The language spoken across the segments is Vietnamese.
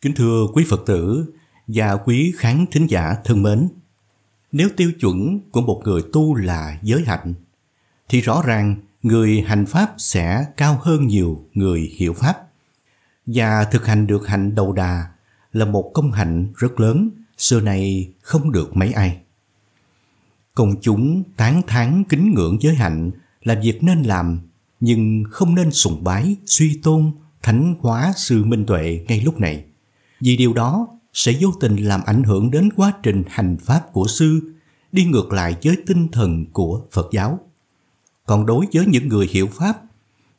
Kính thưa quý Phật tử và quý khán thính giả thân mến, nếu tiêu chuẩn của một người tu là giới hạnh, thì rõ ràng người hành Pháp sẽ cao hơn nhiều người hiểu Pháp. Và thực hành được hạnh đầu đà là một công hạnh rất lớn, xưa nay không được mấy ai. Công chúng tán thán kính ngưỡng giới hạnh là việc nên làm, nhưng không nên sùng bái, suy tôn, thánh hóa sự minh tuệ ngay lúc này – vì điều đó sẽ vô tình làm ảnh hưởng đến quá trình hành pháp của sư đi ngược lại với tinh thần của Phật giáo. Còn đối với những người hiểu pháp,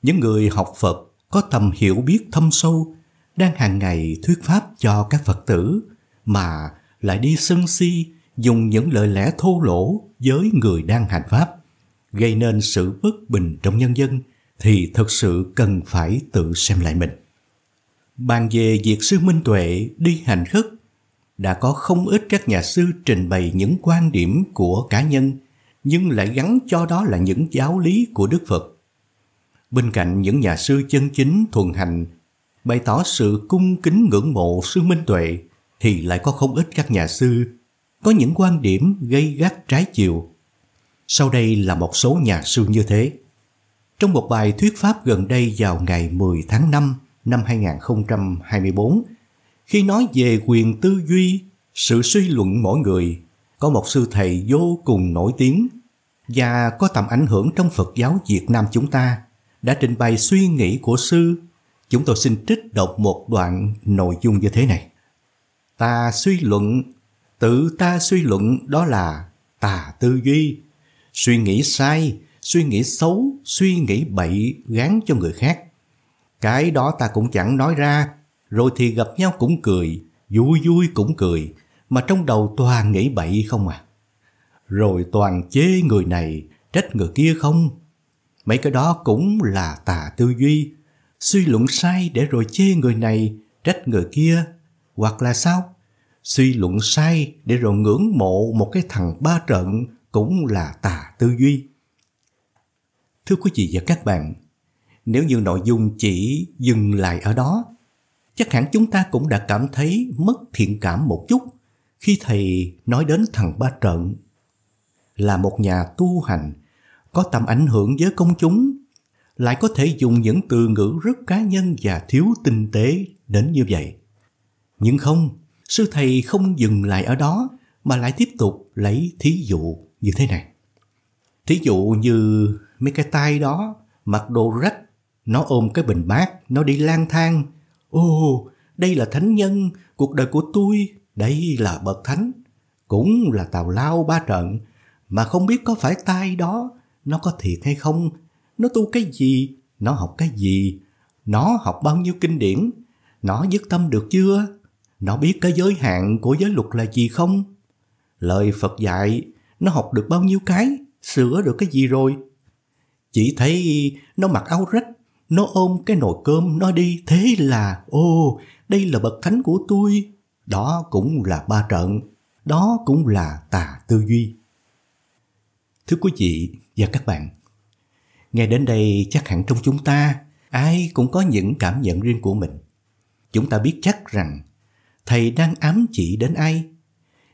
những người học Phật có tầm hiểu biết thâm sâu đang hàng ngày thuyết pháp cho các Phật tử mà lại đi sân si dùng những lời lẽ thô lỗ với người đang hành pháp gây nên sự bất bình trong nhân dân thì thật sự cần phải tự xem lại mình. Bàn về việc sư Minh Tuệ đi hành khất, đã có không ít các nhà sư trình bày những quan điểm của cá nhân, nhưng lại gắn cho đó là những giáo lý của Đức Phật. Bên cạnh những nhà sư chân chính thuần hành, bày tỏ sự cung kính ngưỡng mộ sư Minh Tuệ, thì lại có không ít các nhà sư có những quan điểm gây gắt trái chiều. Sau đây là một số nhà sư như thế. Trong một bài thuyết pháp gần đây vào ngày 10 tháng 5 năm 2024. Khi nói về quyền tư duy, sự suy luận mỗi người, có một sư thầy vô cùng nổi tiếng và có tầm ảnh hưởng trong Phật giáo Việt Nam chúng ta đã trình bày suy nghĩ của sư. Chúng tôi xin trích đọc một đoạn nội dung như thế này. Ta suy luận, tự ta suy luận đó là tà tư duy, suy nghĩ sai, suy nghĩ xấu, suy nghĩ bậy gán cho người khác. Cái đó ta cũng chẳng nói ra, rồi thì gặp nhau cũng cười, vui vui cũng cười, mà trong đầu toàn nghĩ bậy không à. Rồi toàn chê người này, trách người kia không. Mấy cái đó cũng là tà tư duy, suy luận sai để rồi chê người này, trách người kia, hoặc là sao? Suy luận sai để rồi ngưỡng mộ một cái thằng ba trận cũng là tà tư duy. Thưa quý vị và các bạn, nếu như nội dung chỉ dừng lại ở đó, chắc hẳn chúng ta cũng đã cảm thấy mất thiện cảm một chút khi thầy nói đến thằng Ba trận Là một nhà tu hành, có tầm ảnh hưởng với công chúng, lại có thể dùng những từ ngữ rất cá nhân và thiếu tinh tế đến như vậy. Nhưng không, sư thầy không dừng lại ở đó mà lại tiếp tục lấy thí dụ như thế này. Thí dụ như mấy cái tay đó mặc đồ rách nó ôm cái bình bát, nó đi lang thang. Ô, đây là thánh nhân, cuộc đời của tôi, đây là bậc thánh. Cũng là tào lao ba trận, mà không biết có phải tai đó, nó có thiệt hay không, nó tu cái gì, nó học cái gì, nó học bao nhiêu kinh điển, nó dứt tâm được chưa, nó biết cái giới hạn của giới luật là gì không. Lời Phật dạy, nó học được bao nhiêu cái, sửa được cái gì rồi. Chỉ thấy nó mặc áo rách, nó ôm cái nồi cơm nó đi Thế là ô đây là bậc thánh của tôi Đó cũng là ba trận Đó cũng là tà tư duy Thưa quý vị và các bạn Nghe đến đây chắc hẳn trong chúng ta Ai cũng có những cảm nhận riêng của mình Chúng ta biết chắc rằng Thầy đang ám chỉ đến ai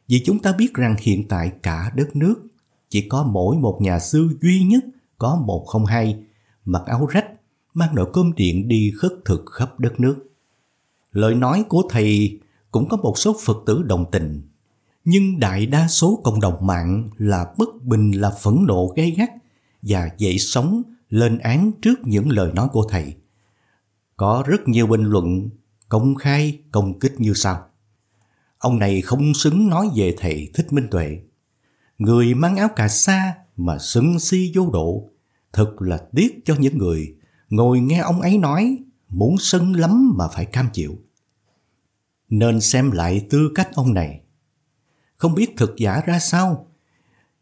Vì chúng ta biết rằng hiện tại cả đất nước Chỉ có mỗi một nhà sư duy nhất Có một không hai Mặc áo rách mang nồi cơm điện đi khất thực khắp đất nước. Lời nói của thầy cũng có một số Phật tử đồng tình, nhưng đại đa số cộng đồng mạng là bất bình là phẫn nộ gay gắt và dậy sóng lên án trước những lời nói của thầy. Có rất nhiều bình luận công khai, công kích như sau. Ông này không xứng nói về thầy Thích Minh Tuệ. Người mang áo cà sa mà xứng si vô độ, thật là tiếc cho những người ngồi nghe ông ấy nói, muốn sân lắm mà phải cam chịu. Nên xem lại tư cách ông này. Không biết thực giả ra sao,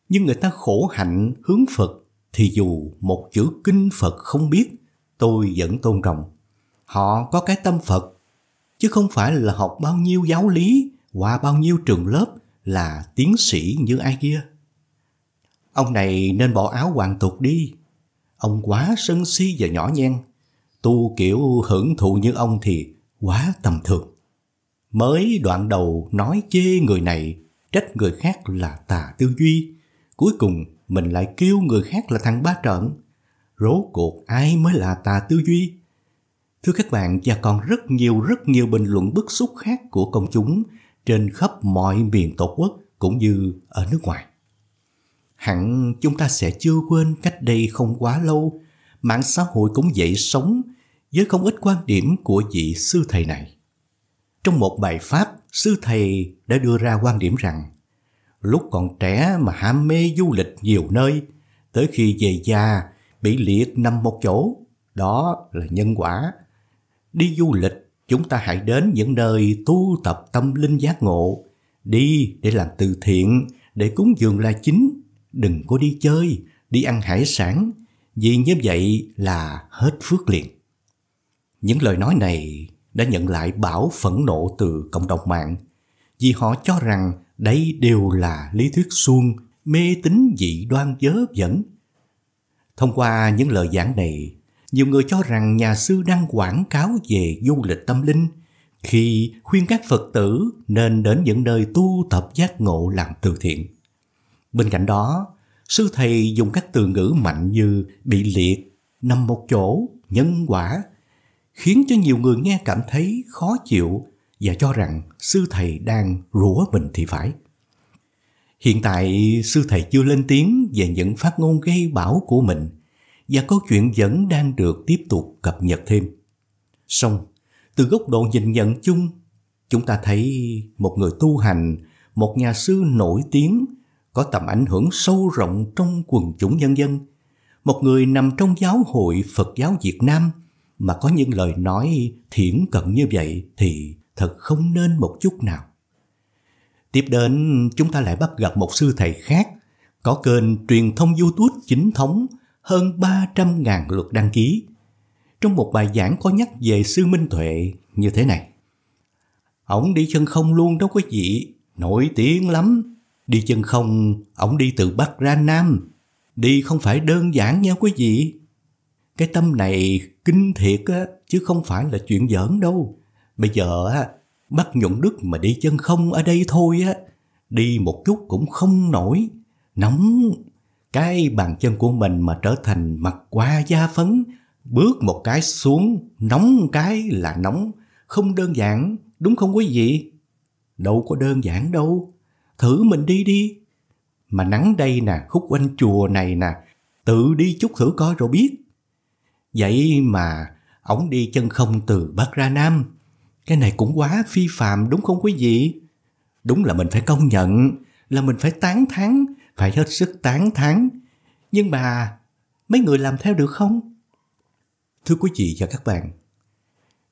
nhưng người ta khổ hạnh hướng Phật thì dù một chữ kinh Phật không biết, tôi vẫn tôn trọng. Họ có cái tâm Phật, chứ không phải là học bao nhiêu giáo lý, qua bao nhiêu trường lớp là tiến sĩ như ai kia. Ông này nên bỏ áo hoàng tục đi, Ông quá sân si và nhỏ nhen. Tu kiểu hưởng thụ như ông thì quá tầm thường. Mới đoạn đầu nói chê người này, trách người khác là tà tư duy. Cuối cùng mình lại kêu người khác là thằng ba trận, Rốt cuộc ai mới là tà tư duy? Thưa các bạn, và còn rất nhiều rất nhiều bình luận bức xúc khác của công chúng trên khắp mọi miền tổ quốc cũng như ở nước ngoài. Hẳn chúng ta sẽ chưa quên cách đây không quá lâu, mạng xã hội cũng dậy sống với không ít quan điểm của vị sư thầy này. Trong một bài pháp, sư thầy đã đưa ra quan điểm rằng lúc còn trẻ mà ham mê du lịch nhiều nơi, tới khi về già bị liệt nằm một chỗ, đó là nhân quả. Đi du lịch, chúng ta hãy đến những nơi tu tập tâm linh giác ngộ, đi để làm từ thiện, để cúng dường là chính, đừng có đi chơi, đi ăn hải sản, vì như vậy là hết phước liền. Những lời nói này đã nhận lại bão phẫn nộ từ cộng đồng mạng vì họ cho rằng đây đều là lý thuyết suông mê tín dị đoan dớ dẫn. Thông qua những lời giảng này, nhiều người cho rằng nhà sư đang quảng cáo về du lịch tâm linh khi khuyên các Phật tử nên đến những nơi tu tập giác ngộ làm từ thiện. Bên cạnh đó, sư thầy dùng các từ ngữ mạnh như bị liệt, nằm một chỗ, nhân quả, khiến cho nhiều người nghe cảm thấy khó chịu và cho rằng sư thầy đang rủa mình thì phải. Hiện tại sư thầy chưa lên tiếng về những phát ngôn gây bão của mình và câu chuyện vẫn đang được tiếp tục cập nhật thêm. Song, từ góc độ nhìn nhận chung, chúng ta thấy một người tu hành, một nhà sư nổi tiếng có tầm ảnh hưởng sâu rộng trong quần chúng nhân dân, một người nằm trong giáo hội Phật giáo Việt Nam mà có những lời nói thiển cận như vậy thì thật không nên một chút nào. Tiếp đến, chúng ta lại bắt gặp một sư thầy khác có kênh truyền thông YouTube chính thống hơn 300.000 lượt đăng ký. Trong một bài giảng có nhắc về sư Minh Tuệ như thế này. Ông đi chân không luôn đó quý vị, nổi tiếng lắm, Đi chân không, ổng đi từ Bắc ra Nam. Đi không phải đơn giản nha quý vị. Cái tâm này kinh thiệt á, chứ không phải là chuyện giỡn đâu. Bây giờ á, bắt nhuận đức mà đi chân không ở đây thôi á. Đi một chút cũng không nổi. Nóng, cái bàn chân của mình mà trở thành mặt qua da phấn. Bước một cái xuống, nóng cái là nóng. Không đơn giản, đúng không quý vị? Đâu có đơn giản đâu thử mình đi đi. Mà nắng đây nè, khúc quanh chùa này nè, tự đi chút thử coi rồi biết. Vậy mà ổng đi chân không từ Bắc ra Nam. Cái này cũng quá phi phạm đúng không quý vị? Đúng là mình phải công nhận, là mình phải tán thán, phải hết sức tán thán. Nhưng mà mấy người làm theo được không? Thưa quý vị và các bạn,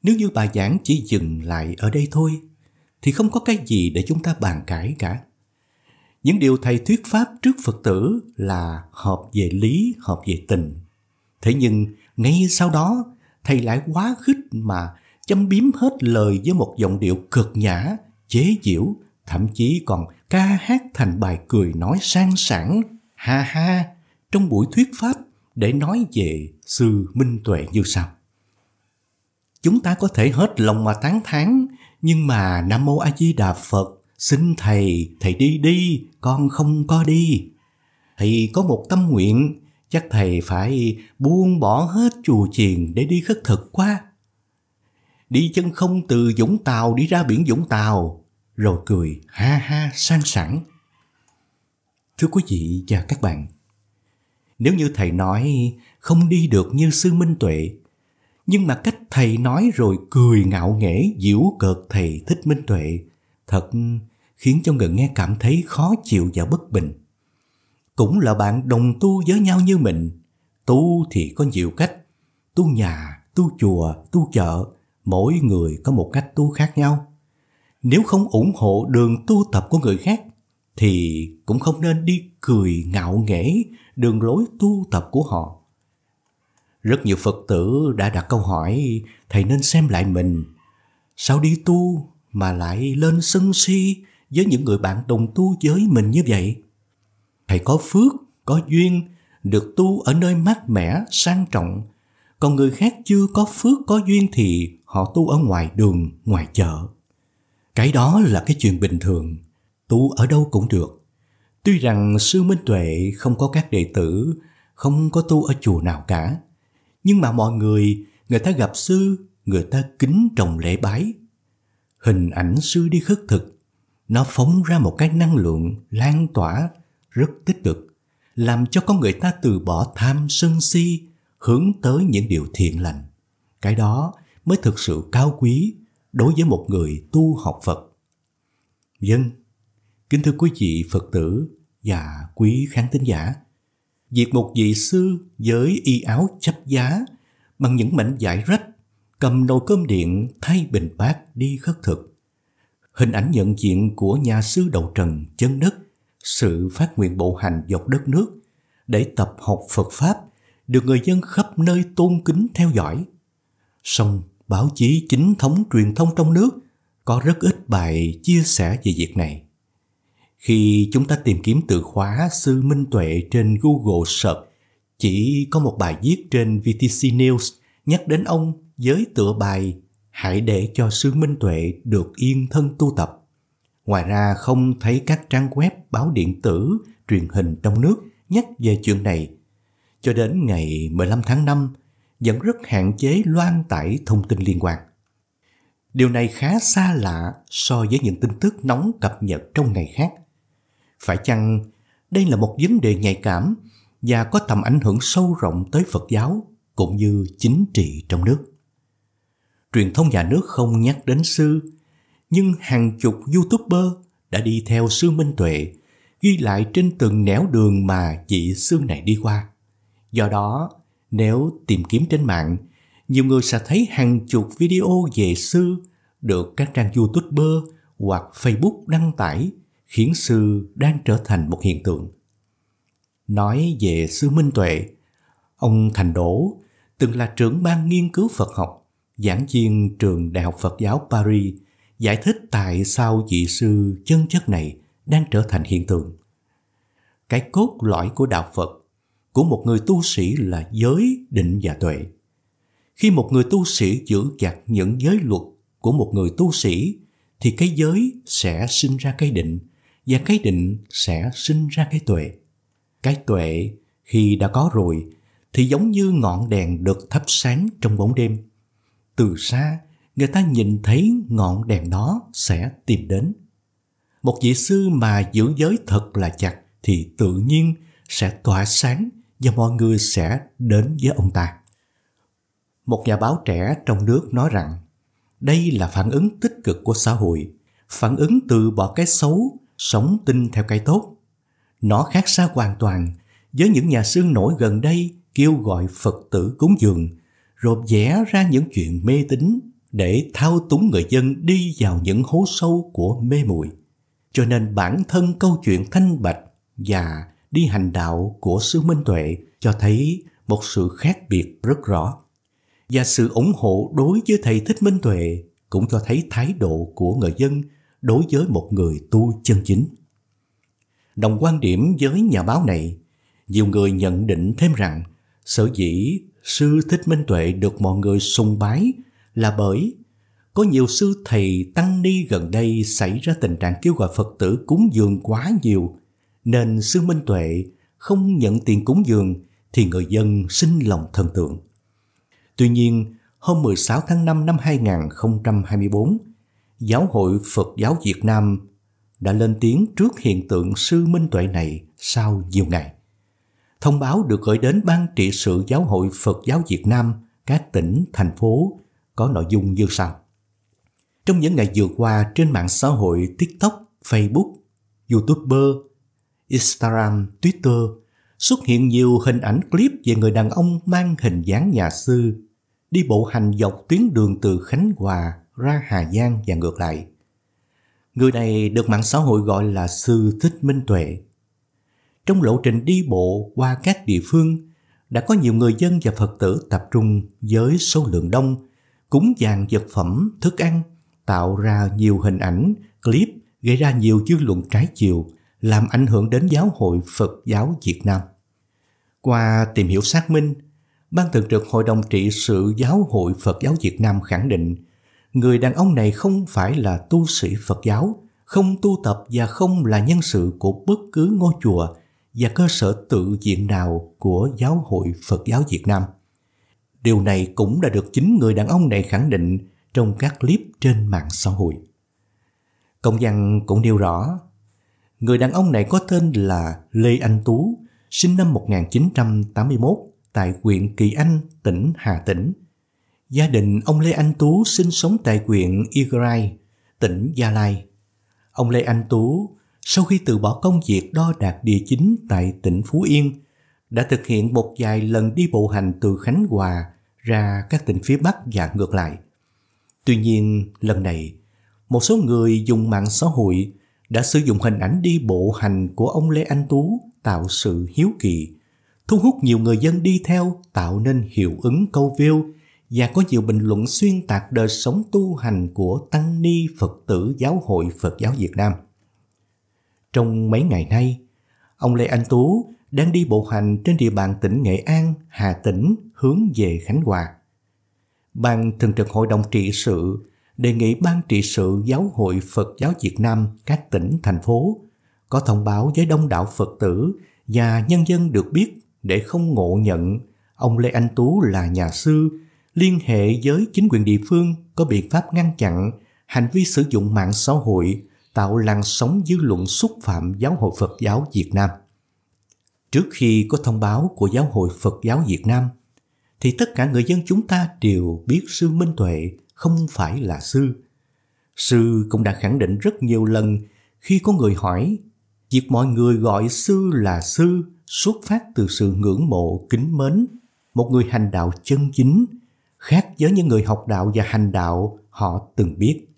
nếu như bà giảng chỉ dừng lại ở đây thôi, thì không có cái gì để chúng ta bàn cãi cả những điều thầy thuyết pháp trước phật tử là hợp về lý hợp về tình thế nhưng ngay sau đó thầy lại quá khích mà châm biếm hết lời với một giọng điệu cực nhã chế giễu thậm chí còn ca hát thành bài cười nói sang sảng ha ha trong buổi thuyết pháp để nói về sư minh tuệ như sau chúng ta có thể hết lòng mà tán thán nhưng mà nam mô a di đà phật xin thầy thầy đi đi con không có đi thầy có một tâm nguyện chắc thầy phải buông bỏ hết chùa chiền để đi khất thực quá đi chân không từ dũng tàu đi ra biển dũng tàu rồi cười ha ha sang sẵn thưa quý vị và các bạn nếu như thầy nói không đi được như sư minh tuệ nhưng mà cách thầy nói rồi cười ngạo nghễ giễu cợt thầy thích minh tuệ thật khiến cho người nghe cảm thấy khó chịu và bất bình. Cũng là bạn đồng tu với nhau như mình, tu thì có nhiều cách, tu nhà, tu chùa, tu chợ, mỗi người có một cách tu khác nhau. Nếu không ủng hộ đường tu tập của người khác, thì cũng không nên đi cười ngạo nghễ đường lối tu tập của họ. Rất nhiều Phật tử đã đặt câu hỏi thầy nên xem lại mình. Sao đi tu mà lại lên sân si với những người bạn đồng tu với mình như vậy. Thầy có phước, có duyên, được tu ở nơi mát mẻ, sang trọng. Còn người khác chưa có phước, có duyên thì họ tu ở ngoài đường, ngoài chợ. Cái đó là cái chuyện bình thường, tu ở đâu cũng được. Tuy rằng Sư Minh Tuệ không có các đệ tử, không có tu ở chùa nào cả. Nhưng mà mọi người, người ta gặp Sư, người ta kính trọng lễ bái, hình ảnh sư đi khất thực nó phóng ra một cái năng lượng lan tỏa rất tích cực làm cho con người ta từ bỏ tham sân si hướng tới những điều thiện lành cái đó mới thực sự cao quý đối với một người tu học phật dân vâng, kính thưa quý vị phật tử và quý khán thính giả việc một vị sư với y áo chấp giá bằng những mảnh giải rách cầm nồi cơm điện thay bình bát đi khất thực. Hình ảnh nhận diện của nhà sư đầu trần chân đất, sự phát nguyện bộ hành dọc đất nước để tập học Phật Pháp được người dân khắp nơi tôn kính theo dõi. Song báo chí chính thống truyền thông trong nước có rất ít bài chia sẻ về việc này. Khi chúng ta tìm kiếm từ khóa Sư Minh Tuệ trên Google Search, chỉ có một bài viết trên VTC News nhắc đến ông giới tựa bài hãy để cho sư minh tuệ được yên thân tu tập ngoài ra không thấy các trang web báo điện tử truyền hình trong nước nhắc về chuyện này cho đến ngày 15 tháng 5 vẫn rất hạn chế loan tải thông tin liên quan. Điều này khá xa lạ so với những tin tức nóng cập nhật trong ngày khác. Phải chăng đây là một vấn đề nhạy cảm và có tầm ảnh hưởng sâu rộng tới Phật giáo cũng như chính trị trong nước? truyền thông nhà nước không nhắc đến sư, nhưng hàng chục YouTuber đã đi theo sư Minh Tuệ, ghi lại trên từng nẻo đường mà vị sư này đi qua. Do đó, nếu tìm kiếm trên mạng, nhiều người sẽ thấy hàng chục video về sư được các trang YouTuber hoặc Facebook đăng tải khiến sư đang trở thành một hiện tượng. Nói về sư Minh Tuệ, ông Thành Đỗ từng là trưởng ban nghiên cứu Phật học giảng viên trường Đại học Phật giáo Paris, giải thích tại sao vị sư chân chất này đang trở thành hiện tượng. Cái cốt lõi của đạo Phật của một người tu sĩ là giới, định và tuệ. Khi một người tu sĩ giữ chặt những giới luật của một người tu sĩ thì cái giới sẽ sinh ra cái định và cái định sẽ sinh ra cái tuệ. Cái tuệ khi đã có rồi thì giống như ngọn đèn được thắp sáng trong bóng đêm từ xa người ta nhìn thấy ngọn đèn đó sẽ tìm đến một vị sư mà giữ giới thật là chặt thì tự nhiên sẽ tỏa sáng và mọi người sẽ đến với ông ta một nhà báo trẻ trong nước nói rằng đây là phản ứng tích cực của xã hội phản ứng từ bỏ cái xấu sống tin theo cái tốt nó khác xa hoàn toàn với những nhà sư nổi gần đây kêu gọi phật tử cúng dường rộp vẽ ra những chuyện mê tín để thao túng người dân đi vào những hố sâu của mê muội. Cho nên bản thân câu chuyện thanh bạch và đi hành đạo của sứ Minh Tuệ cho thấy một sự khác biệt rất rõ. Và sự ủng hộ đối với thầy Thích Minh Tuệ cũng cho thấy thái độ của người dân đối với một người tu chân chính. Đồng quan điểm với nhà báo này, nhiều người nhận định thêm rằng sở dĩ Sư Thích Minh Tuệ được mọi người sùng bái là bởi có nhiều sư thầy tăng ni gần đây xảy ra tình trạng kêu gọi Phật tử cúng dường quá nhiều, nên sư Minh Tuệ không nhận tiền cúng dường thì người dân sinh lòng thần tượng. Tuy nhiên, hôm 16 tháng 5 năm 2024, Giáo hội Phật giáo Việt Nam đã lên tiếng trước hiện tượng sư Minh Tuệ này sau nhiều ngày thông báo được gửi đến Ban trị sự Giáo hội Phật giáo Việt Nam, các tỉnh, thành phố có nội dung như sau. Trong những ngày vừa qua trên mạng xã hội TikTok, Facebook, YouTuber, Instagram, Twitter xuất hiện nhiều hình ảnh clip về người đàn ông mang hình dáng nhà sư đi bộ hành dọc tuyến đường từ Khánh Hòa ra Hà Giang và ngược lại. Người này được mạng xã hội gọi là sư Thích Minh Tuệ, trong lộ trình đi bộ qua các địa phương, đã có nhiều người dân và Phật tử tập trung với số lượng đông, cúng dàn vật phẩm, thức ăn, tạo ra nhiều hình ảnh, clip gây ra nhiều dư luận trái chiều, làm ảnh hưởng đến giáo hội Phật giáo Việt Nam. Qua tìm hiểu xác minh, Ban Thường trực Hội đồng trị sự Giáo hội Phật giáo Việt Nam khẳng định người đàn ông này không phải là tu sĩ Phật giáo, không tu tập và không là nhân sự của bất cứ ngôi chùa và cơ sở tự diện nào của Giáo hội Phật giáo Việt Nam. Điều này cũng đã được chính người đàn ông này khẳng định trong các clip trên mạng xã hội. Công văn cũng nêu rõ, người đàn ông này có tên là Lê Anh Tú, sinh năm 1981 tại huyện Kỳ Anh, tỉnh Hà Tĩnh. Gia đình ông Lê Anh Tú sinh sống tại huyện Igrai, tỉnh Gia Lai. Ông Lê Anh Tú sau khi từ bỏ công việc đo đạt địa chính tại tỉnh Phú Yên, đã thực hiện một vài lần đi bộ hành từ Khánh Hòa ra các tỉnh phía Bắc và ngược lại. Tuy nhiên, lần này, một số người dùng mạng xã hội đã sử dụng hình ảnh đi bộ hành của ông Lê Anh Tú tạo sự hiếu kỳ, thu hút nhiều người dân đi theo tạo nên hiệu ứng câu view và có nhiều bình luận xuyên tạc đời sống tu hành của tăng ni Phật tử giáo hội Phật giáo Việt Nam. Trong mấy ngày nay, ông Lê Anh Tú đang đi bộ hành trên địa bàn tỉnh Nghệ An, Hà Tĩnh hướng về Khánh Hòa. Ban Thường trực Hội đồng Trị sự đề nghị Ban Trị sự Giáo hội Phật giáo Việt Nam các tỉnh, thành phố có thông báo với đông đảo Phật tử và nhân dân được biết để không ngộ nhận ông Lê Anh Tú là nhà sư liên hệ với chính quyền địa phương có biện pháp ngăn chặn hành vi sử dụng mạng xã hội tạo làn sóng dư luận xúc phạm giáo hội Phật giáo Việt Nam. Trước khi có thông báo của giáo hội Phật giáo Việt Nam, thì tất cả người dân chúng ta đều biết sư Minh Tuệ không phải là sư. Sư cũng đã khẳng định rất nhiều lần khi có người hỏi việc mọi người gọi sư là sư xuất phát từ sự ngưỡng mộ kính mến một người hành đạo chân chính khác với những người học đạo và hành đạo họ từng biết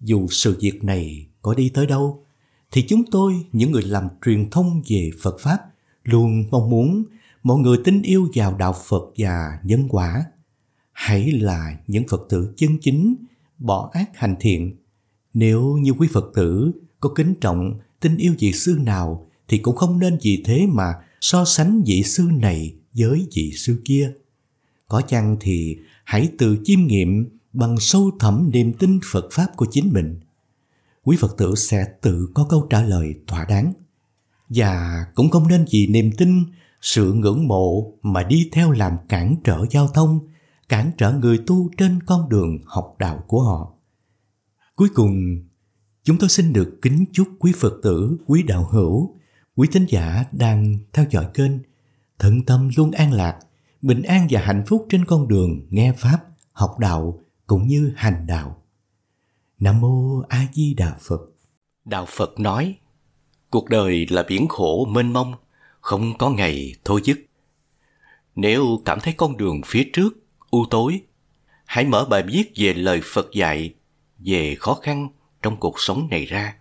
dù sự việc này có đi tới đâu, thì chúng tôi, những người làm truyền thông về Phật Pháp, luôn mong muốn mọi người tin yêu vào đạo Phật và nhân quả. Hãy là những Phật tử chân chính, bỏ ác hành thiện. Nếu như quý Phật tử có kính trọng, tin yêu vị sư nào thì cũng không nên vì thế mà so sánh vị sư này với vị sư kia. Có chăng thì hãy tự chiêm nghiệm bằng sâu thẳm niềm tin Phật Pháp của chính mình, quý Phật tử sẽ tự có câu trả lời thỏa đáng. Và cũng không nên vì niềm tin, sự ngưỡng mộ mà đi theo làm cản trở giao thông, cản trở người tu trên con đường học đạo của họ. Cuối cùng, chúng tôi xin được kính chúc quý Phật tử, quý đạo hữu, quý tín giả đang theo dõi kênh, thận tâm luôn an lạc, bình an và hạnh phúc trên con đường nghe Pháp, học đạo, cũng như hành đạo. Nam mô A Di Đà Phật. Đạo Phật nói: Cuộc đời là biển khổ mênh mông, không có ngày thôi dứt. Nếu cảm thấy con đường phía trước u tối, hãy mở bài viết về lời Phật dạy về khó khăn trong cuộc sống này ra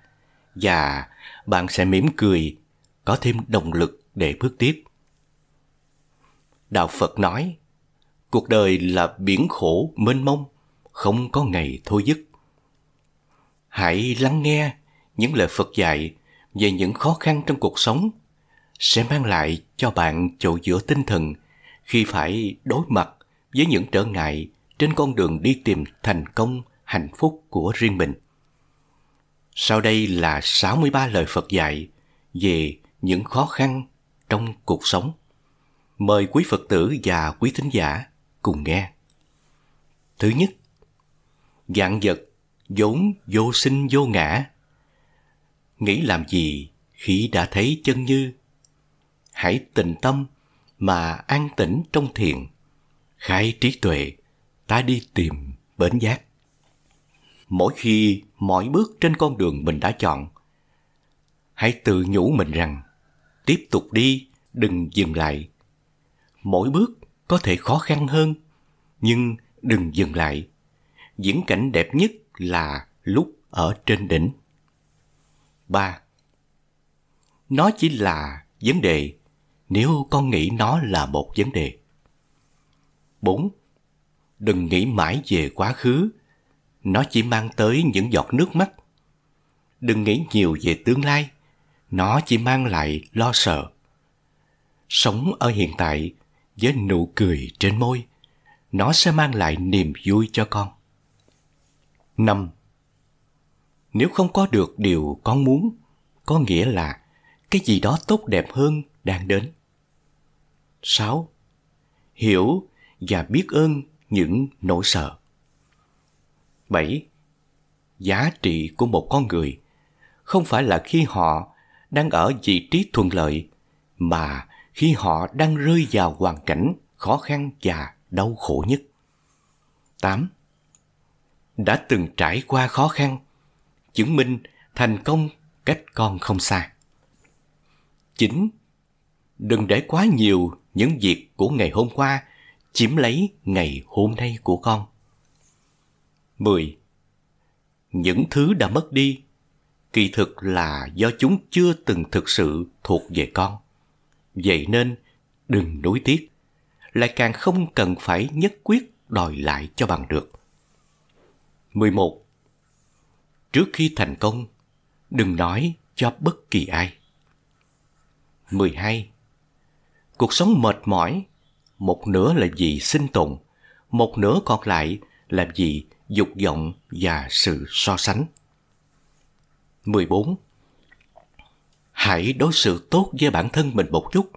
và bạn sẽ mỉm cười, có thêm động lực để bước tiếp. Đạo Phật nói: Cuộc đời là biển khổ mênh mông, không có ngày thôi dứt. Hãy lắng nghe những lời Phật dạy về những khó khăn trong cuộc sống sẽ mang lại cho bạn chỗ dựa tinh thần khi phải đối mặt với những trở ngại trên con đường đi tìm thành công, hạnh phúc của riêng mình. Sau đây là 63 lời Phật dạy về những khó khăn trong cuộc sống. Mời quý Phật tử và quý thính giả cùng nghe. Thứ nhất, dạng vật vốn vô sinh vô ngã nghĩ làm gì khi đã thấy chân như hãy tình tâm mà an tĩnh trong thiền khai trí tuệ ta đi tìm bến giác mỗi khi mỗi bước trên con đường mình đã chọn hãy tự nhủ mình rằng tiếp tục đi đừng dừng lại mỗi bước có thể khó khăn hơn nhưng đừng dừng lại diễn cảnh đẹp nhất là lúc ở trên đỉnh. 3. Nó chỉ là vấn đề nếu con nghĩ nó là một vấn đề. 4. Đừng nghĩ mãi về quá khứ, nó chỉ mang tới những giọt nước mắt. Đừng nghĩ nhiều về tương lai, nó chỉ mang lại lo sợ. Sống ở hiện tại với nụ cười trên môi, nó sẽ mang lại niềm vui cho con. 5. Nếu không có được điều con muốn, có nghĩa là cái gì đó tốt đẹp hơn đang đến. 6. Hiểu và biết ơn những nỗi sợ. 7. Giá trị của một con người không phải là khi họ đang ở vị trí thuận lợi mà khi họ đang rơi vào hoàn cảnh khó khăn và đau khổ nhất. 8 đã từng trải qua khó khăn chứng minh thành công cách con không xa chín đừng để quá nhiều những việc của ngày hôm qua chiếm lấy ngày hôm nay của con Mười, Những thứ đã mất đi kỳ thực là do chúng chưa từng thực sự thuộc về con. Vậy nên đừng nuối tiếc, lại càng không cần phải nhất quyết đòi lại cho bằng được. 11. Trước khi thành công, đừng nói cho bất kỳ ai. 12. Cuộc sống mệt mỏi, một nửa là vì sinh tồn, một nửa còn lại là vì dục vọng và sự so sánh. 14. Hãy đối xử tốt với bản thân mình một chút,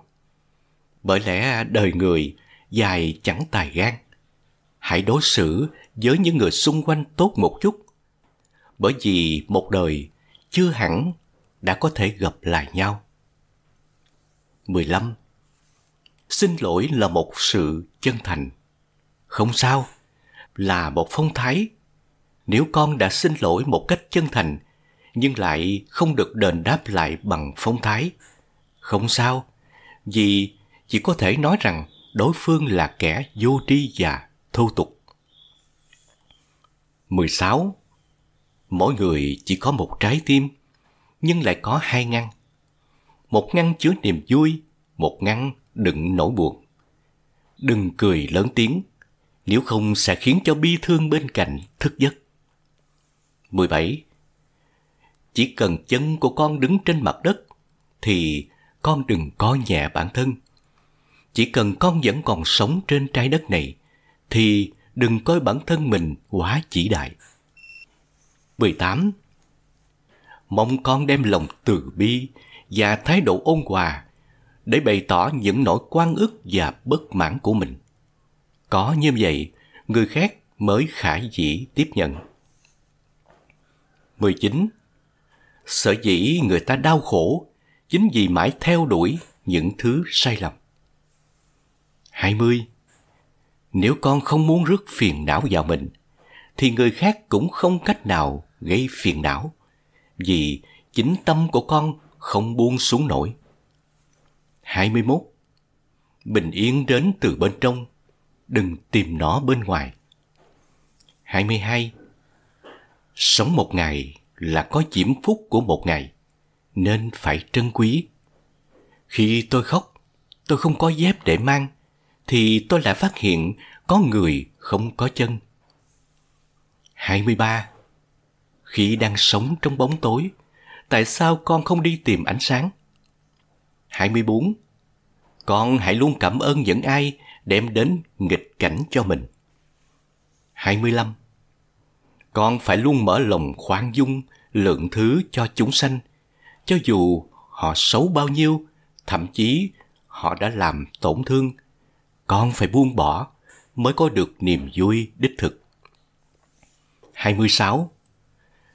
bởi lẽ đời người dài chẳng tài gan hãy đối xử với những người xung quanh tốt một chút bởi vì một đời chưa hẳn đã có thể gặp lại nhau 15 xin lỗi là một sự chân thành không sao là một phong thái nếu con đã xin lỗi một cách chân thành nhưng lại không được đền đáp lại bằng phong thái không sao vì chỉ có thể nói rằng đối phương là kẻ vô tri và thô tục. 16. Mỗi người chỉ có một trái tim, nhưng lại có hai ngăn. Một ngăn chứa niềm vui, một ngăn đựng nỗi buồn. Đừng cười lớn tiếng, nếu không sẽ khiến cho bi thương bên cạnh thức giấc. 17. Chỉ cần chân của con đứng trên mặt đất thì con đừng coi nhẹ bản thân. Chỉ cần con vẫn còn sống trên trái đất này thì đừng coi bản thân mình quá chỉ đại. 18. Mong con đem lòng từ bi và thái độ ôn hòa để bày tỏ những nỗi quan ức và bất mãn của mình. Có như vậy, người khác mới khả dĩ tiếp nhận. 19. Sở dĩ người ta đau khổ chính vì mãi theo đuổi những thứ sai lầm. 20. Nếu con không muốn rước phiền não vào mình, thì người khác cũng không cách nào gây phiền não, vì chính tâm của con không buông xuống nổi. 21. Bình yên đến từ bên trong, đừng tìm nó bên ngoài. 22. Sống một ngày là có diễm phúc của một ngày, nên phải trân quý. Khi tôi khóc, tôi không có dép để mang – thì tôi lại phát hiện có người không có chân. 23. Khi đang sống trong bóng tối, tại sao con không đi tìm ánh sáng? 24. Con hãy luôn cảm ơn những ai đem đến nghịch cảnh cho mình. 25. Con phải luôn mở lòng khoan dung, lượng thứ cho chúng sanh, cho dù họ xấu bao nhiêu, thậm chí họ đã làm tổn thương con phải buông bỏ mới có được niềm vui đích thực. 26.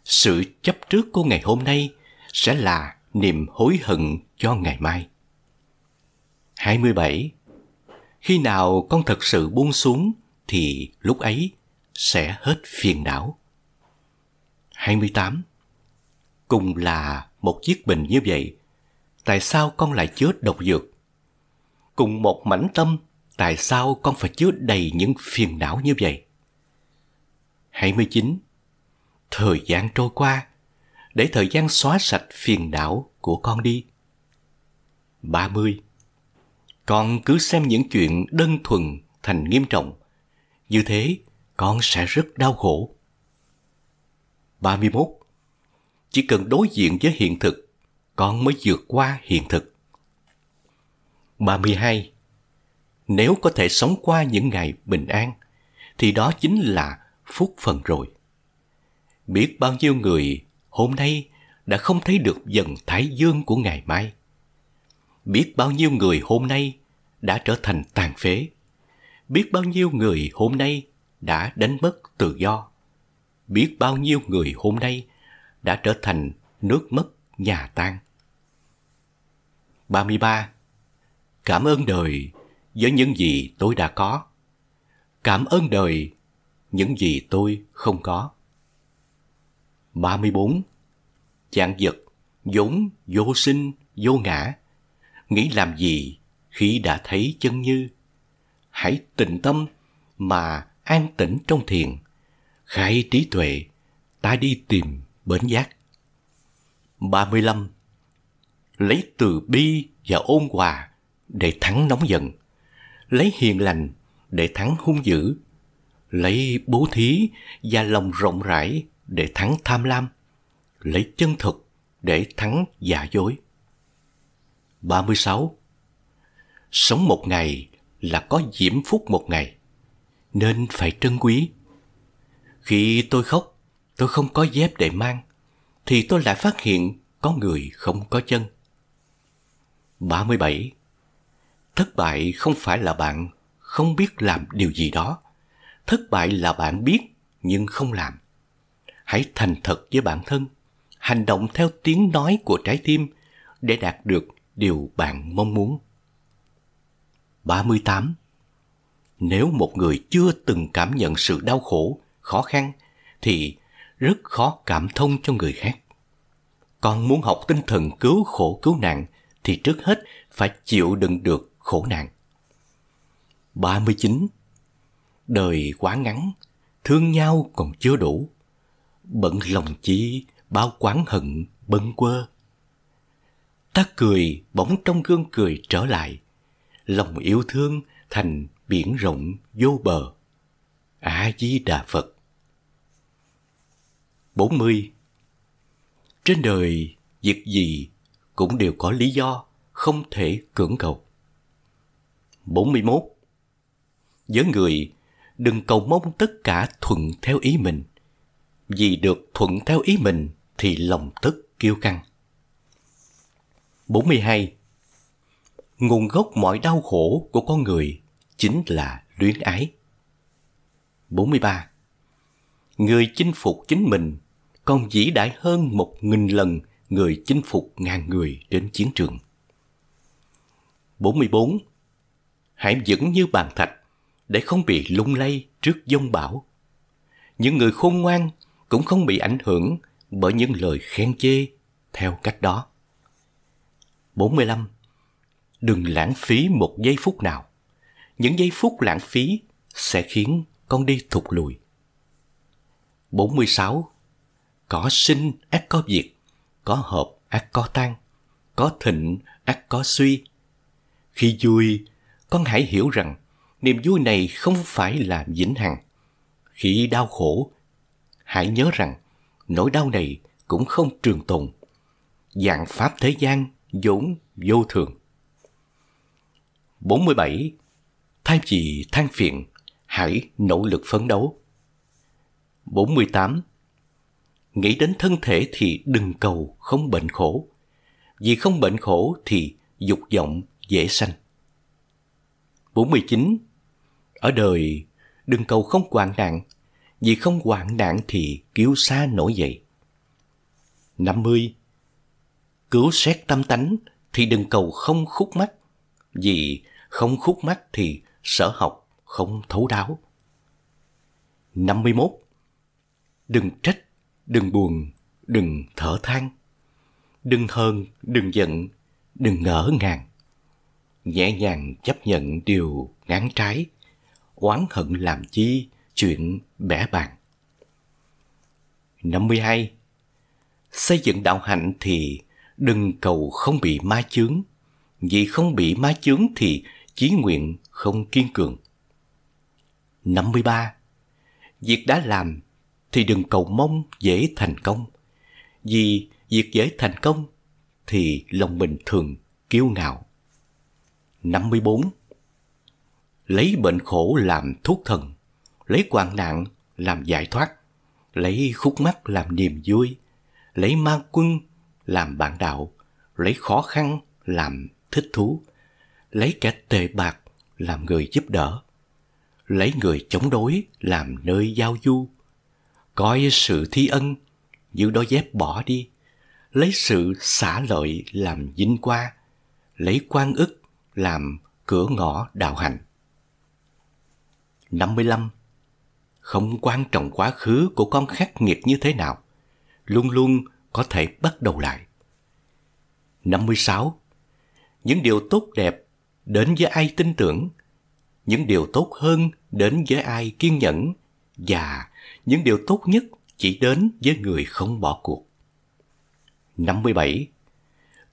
Sự chấp trước của ngày hôm nay sẽ là niềm hối hận cho ngày mai. 27. Khi nào con thật sự buông xuống thì lúc ấy sẽ hết phiền não. 28. Cùng là một chiếc bình như vậy, tại sao con lại chứa độc dược? Cùng một mảnh tâm tại sao con phải chứa đầy những phiền não như vậy? 29. Thời gian trôi qua, để thời gian xóa sạch phiền não của con đi. 30. Con cứ xem những chuyện đơn thuần thành nghiêm trọng. Như thế, con sẽ rất đau khổ. 31. Chỉ cần đối diện với hiện thực, con mới vượt qua hiện thực. 32 nếu có thể sống qua những ngày bình an thì đó chính là phúc phần rồi biết bao nhiêu người hôm nay đã không thấy được dần thái dương của ngày mai biết bao nhiêu người hôm nay đã trở thành tàn phế biết bao nhiêu người hôm nay đã đánh mất tự do biết bao nhiêu người hôm nay đã trở thành nước mất nhà tan 33 Cảm ơn đời với những gì tôi đã có cảm ơn đời những gì tôi không có 34. Chạng vật, vốn, vô sinh, vô ngã. Nghĩ làm gì khi đã thấy chân như? Hãy tịnh tâm mà an tĩnh trong thiền. Khai trí tuệ, ta đi tìm bến giác. 35. Lấy từ bi và ôn hòa để thắng nóng giận lấy hiền lành để thắng hung dữ, lấy bố thí và lòng rộng rãi để thắng tham lam, lấy chân thực để thắng giả dối. 36. Sống một ngày là có diễm phúc một ngày, nên phải trân quý. Khi tôi khóc, tôi không có dép để mang, thì tôi lại phát hiện có người không có chân. 37 thất bại không phải là bạn không biết làm điều gì đó thất bại là bạn biết nhưng không làm hãy thành thật với bản thân hành động theo tiếng nói của trái tim để đạt được điều bạn mong muốn 38 nếu một người chưa từng cảm nhận sự đau khổ khó khăn thì rất khó cảm thông cho người khác con muốn học tinh thần cứu khổ cứu nạn thì trước hết phải chịu đựng được khổ nạn. 39. Đời quá ngắn, thương nhau còn chưa đủ, bận lòng chi bao quán hận bâng quơ. Ta cười bỗng trong gương cười trở lại, lòng yêu thương thành biển rộng vô bờ. A Di Đà Phật. 40. Trên đời việc gì cũng đều có lý do không thể cưỡng cầu. 41 Với người, đừng cầu mong tất cả thuận theo ý mình. Vì được thuận theo ý mình thì lòng tức kiêu căng. 42. Nguồn gốc mọi đau khổ của con người chính là luyến ái. 43. Người chinh phục chính mình còn vĩ đại hơn một nghìn lần người chinh phục ngàn người trên chiến trường. 44 hãy vững như bàn thạch để không bị lung lay trước dông bão. Những người khôn ngoan cũng không bị ảnh hưởng bởi những lời khen chê theo cách đó. 45. Đừng lãng phí một giây phút nào. Những giây phút lãng phí sẽ khiến con đi thụt lùi. 46. Có sinh ác có diệt, có hợp ác có tan, có thịnh ác có suy. Khi vui con hãy hiểu rằng niềm vui này không phải là vĩnh hằng. Khi đau khổ, hãy nhớ rằng nỗi đau này cũng không trường tồn. Dạng pháp thế gian vốn vô thường. 47. Thay vì than phiền, hãy nỗ lực phấn đấu. 48. Nghĩ đến thân thể thì đừng cầu không bệnh khổ. Vì không bệnh khổ thì dục vọng dễ sanh. 49 Ở đời, đừng cầu không hoạn nạn, vì không hoạn nạn thì cứu xa nổi dậy. 50. Cứu xét tâm tánh thì đừng cầu không khúc mắt, vì không khúc mắt thì sở học không thấu đáo. 51. Đừng trách, đừng buồn, đừng thở than, đừng hờn, đừng giận, đừng ngỡ ngàng nhẹ nhàng chấp nhận điều ngán trái, oán hận làm chi chuyện bẻ bàn. 52. Xây dựng đạo hạnh thì đừng cầu không bị ma chướng, vì không bị ma chướng thì chí nguyện không kiên cường. 53. Việc đã làm thì đừng cầu mong dễ thành công, vì việc dễ thành công thì lòng mình thường kiêu ngạo. 54 Lấy bệnh khổ làm thuốc thần Lấy hoạn nạn làm giải thoát Lấy khúc mắc làm niềm vui Lấy ma quân làm bạn đạo Lấy khó khăn làm thích thú Lấy kẻ tệ bạc làm người giúp đỡ Lấy người chống đối làm nơi giao du Coi sự thi ân như đôi dép bỏ đi Lấy sự xả lợi làm vinh qua Lấy quan ức làm cửa ngõ đạo hành. 55. Không quan trọng quá khứ của con khắc nghiệt như thế nào, luôn luôn có thể bắt đầu lại. 56. Những điều tốt đẹp đến với ai tin tưởng, những điều tốt hơn đến với ai kiên nhẫn và những điều tốt nhất chỉ đến với người không bỏ cuộc. 57.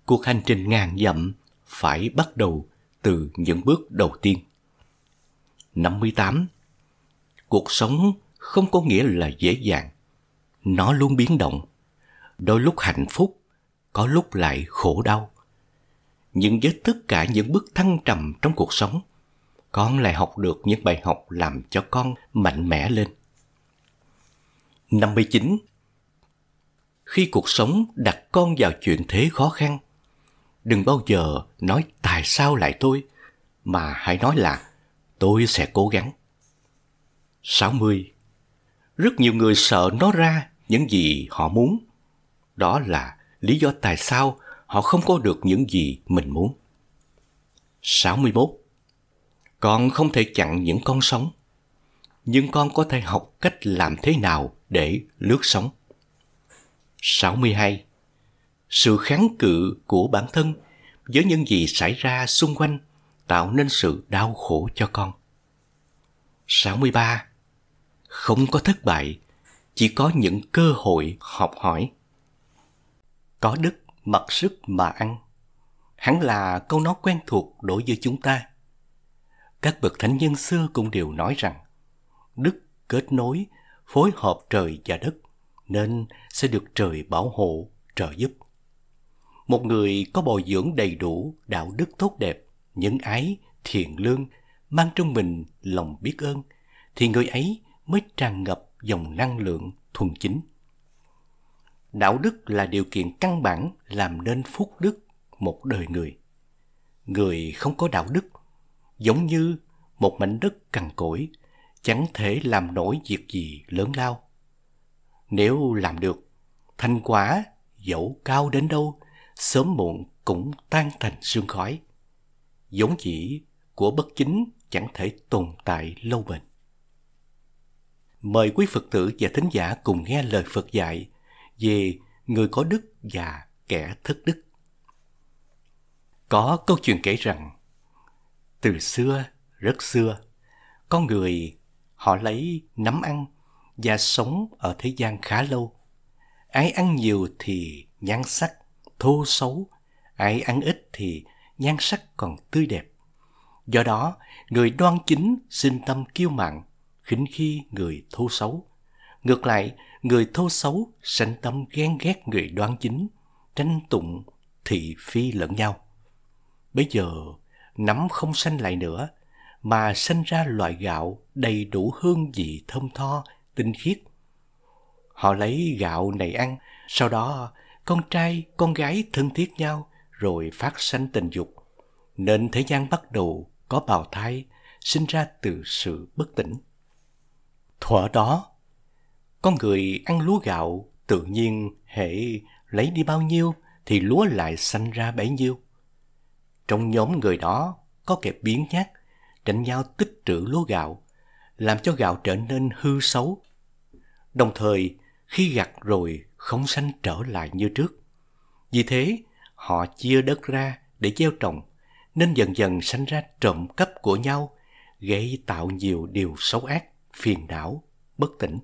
Cuộc hành trình ngàn dặm phải bắt đầu từ những bước đầu tiên. 58. Cuộc sống không có nghĩa là dễ dàng. Nó luôn biến động. Đôi lúc hạnh phúc, có lúc lại khổ đau. Nhưng với tất cả những bước thăng trầm trong cuộc sống, con lại học được những bài học làm cho con mạnh mẽ lên. 59. Khi cuộc sống đặt con vào chuyện thế khó khăn, đừng bao giờ nói tại sao lại tôi, mà hãy nói là tôi sẽ cố gắng. 60. Rất nhiều người sợ nói ra những gì họ muốn. Đó là lý do tại sao họ không có được những gì mình muốn. 61. Con không thể chặn những con sóng, nhưng con có thể học cách làm thế nào để lướt sóng. 62 sự kháng cự của bản thân với những gì xảy ra xung quanh tạo nên sự đau khổ cho con. 63. Không có thất bại, chỉ có những cơ hội học hỏi. Có đức mặc sức mà ăn. Hẳn là câu nói quen thuộc đối với chúng ta. Các bậc thánh nhân xưa cũng đều nói rằng đức kết nối, phối hợp trời và đất nên sẽ được trời bảo hộ, trợ giúp một người có bồi dưỡng đầy đủ đạo đức tốt đẹp, nhân ái, thiện lương, mang trong mình lòng biết ơn, thì người ấy mới tràn ngập dòng năng lượng thuần chính. Đạo đức là điều kiện căn bản làm nên phúc đức một đời người. Người không có đạo đức, giống như một mảnh đất cằn cỗi, chẳng thể làm nổi việc gì lớn lao. Nếu làm được, thành quả dẫu cao đến đâu sớm muộn cũng tan thành sương khói. giống dĩ của bất chính chẳng thể tồn tại lâu bền. Mời quý Phật tử và thính giả cùng nghe lời Phật dạy về người có đức và kẻ thất đức. Có câu chuyện kể rằng, từ xưa, rất xưa, con người họ lấy nắm ăn và sống ở thế gian khá lâu. Ai ăn nhiều thì nhan sắc, thô xấu, ai ăn ít thì nhan sắc còn tươi đẹp. Do đó, người đoan chính sinh tâm kiêu mạn, khinh khi người thô xấu. Ngược lại, người thô xấu sinh tâm ghen ghét người đoan chính, tranh tụng, thị phi lẫn nhau. Bây giờ, nắm không sanh lại nữa, mà sanh ra loại gạo đầy đủ hương vị thơm tho, tinh khiết. Họ lấy gạo này ăn, sau đó con trai con gái thân thiết nhau rồi phát sanh tình dục nên thế gian bắt đầu có bào thai sinh ra từ sự bất tỉnh thuở đó con người ăn lúa gạo tự nhiên hệ lấy đi bao nhiêu thì lúa lại sanh ra bấy nhiêu trong nhóm người đó có kẻ biến nhát tranh nhau tích trữ lúa gạo làm cho gạo trở nên hư xấu đồng thời khi gặt rồi không sanh trở lại như trước. Vì thế, họ chia đất ra để gieo trồng, nên dần dần sanh ra trộm cắp của nhau, gây tạo nhiều điều xấu ác, phiền não, bất tỉnh.